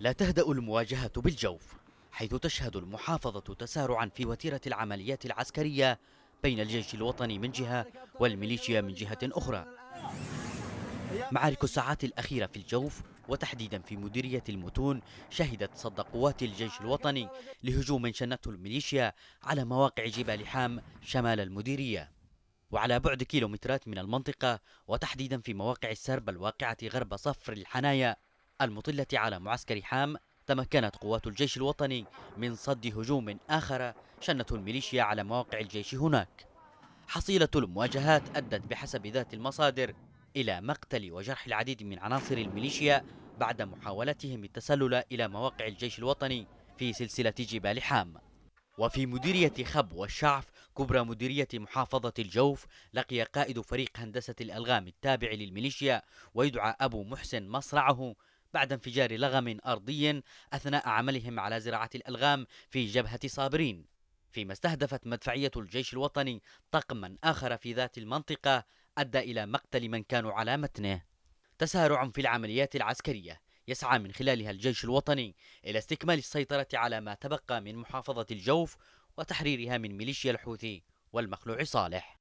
لا تهدأ المواجهة بالجوف حيث تشهد المحافظة تسارعا في وتيرة العمليات العسكرية بين الجيش الوطني من جهة والميليشيا من جهة أخرى معارك الساعات الأخيرة في الجوف وتحديدا في مديرية المتون شهدت صد قوات الجيش الوطني لهجوم شنته الميليشيا على مواقع جبال حام شمال المديرية وعلى بعد كيلومترات من المنطقة وتحديدا في مواقع السرب الواقعة غرب صفر الحنايا المطلة على معسكر حام تمكنت قوات الجيش الوطني من صد هجوم آخر شنته الميليشيا على مواقع الجيش هناك حصيلة المواجهات أدت بحسب ذات المصادر إلى مقتل وجرح العديد من عناصر الميليشيا بعد محاولتهم التسلل إلى مواقع الجيش الوطني في سلسلة جبال حام وفي مديرية خب والشعف كبرى مديرية محافظة الجوف لقي قائد فريق هندسة الألغام التابع للميليشيا ويدعى أبو محسن مصرعه بعد انفجار لغم أرضي أثناء عملهم على زراعة الألغام في جبهة صابرين فيما استهدفت مدفعية الجيش الوطني طقما آخر في ذات المنطقة أدى إلى مقتل من كانوا على متنه تسارع في العمليات العسكرية يسعى من خلالها الجيش الوطني إلى استكمال السيطرة على ما تبقى من محافظة الجوف وتحريرها من ميليشيا الحوثي والمخلوع صالح